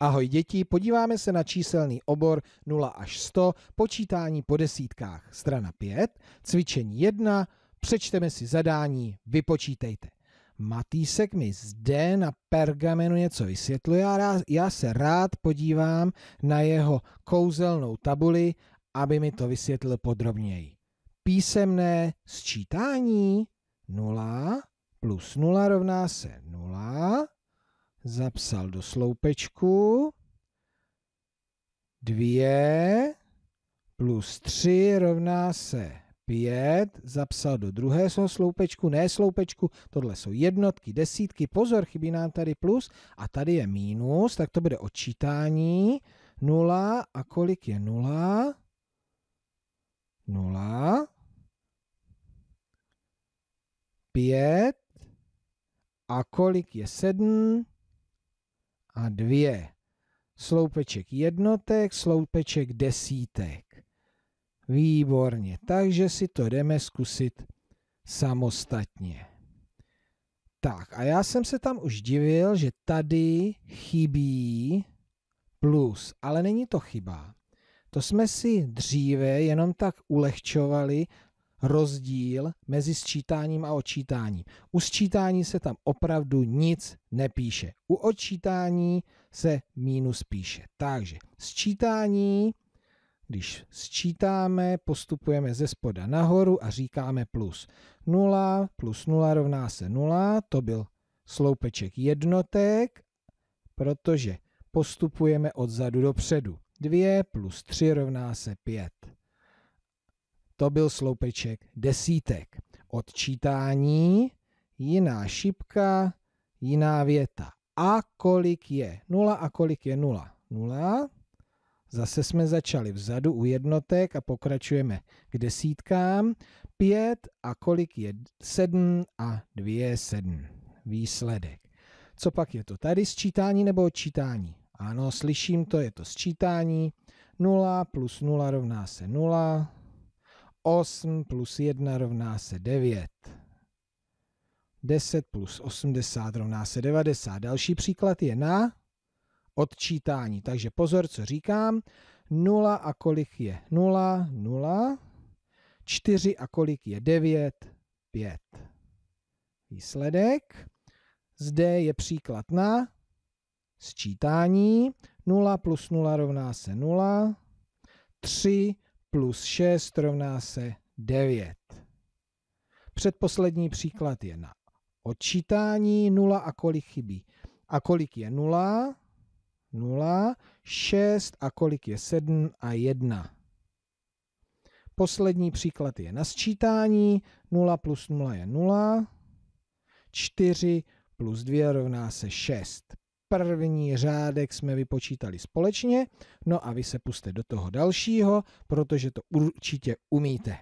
Ahoj děti, podíváme se na číselný obor 0 až 100, počítání po desítkách, strana 5, cvičení 1, přečteme si zadání, vypočítejte. Matýsek mi zde na pergamenu něco vysvětluje a já, se rád podívám na jeho kouzelnou tabuli, aby mi to vysvětlil podrobněji. Písemné sčítání 0 plus 0 rovná se zapsal do sloupečku. 2 plus 3 rovná se 5, zapsal do druhého sloupečku, ne sloupečku, tohle jsou jednotky, desítky, pozor, chybí nám tady plus a tady je mínus, tak to bude odčítání, 0 a kolik je 0? 0, 5 a kolik je 7? a dvě Sloupeček jednotek, sloupeček desítek. Výborně, takže si to jdeme zkusit samostatně. Tak a já jsem se tam už divil, že tady chybí plus, ale není to chyba. To jsme si dříve jenom tak ulehčovali rozdíl mezi sčítáním a odčítáním. U sčítání se tam opravdu nic nepíše. U odčítání se mínus píše. Takže sčítání, když sčítáme, postupujeme ze spoda nahoru a říkáme plus. 0 plus 0 rovná se 0, to byl sloupeček jednotek, protože postupujeme odzadu dopředu. 2 plus 3 rovná se 5. To byl sloupeček desítek. Odčítání, jiná šipka, jiná věta. A kolik je? Nula a kolik je nula? Nula. Zase jsme začali vzadu u jednotek a pokračujeme k desítkám. Pět a kolik je sedm a dvě sedm. Výsledek. Co pak je to tady? Sčítání nebo odčítání? Ano, slyším to, je to sčítání. 0 plus 0 rovná se 0, 8 plus 1 rovná se 9. 10 plus 80 rovná se 90. Další příklad je na odčítání. Takže pozor, co říkám. 0 a kolik je 0, 0. 4 a kolik je 9, 5. Výsledek. Zde je příklad na sčítání. 0 plus 0 rovná se 0. 3 plus 6 rovná se 9. Předposlední příklad je na odčítání 0 a kolik chybí. A kolik je 0? 0, 6 a kolik je 7 a 1. Poslední příklad je na sčítání. 0 plus 0 je 0. 4 plus 2 rovná se 6. První řádek jsme vypočítali společně, no a vy se puste do toho dalšího, protože to určitě umíte.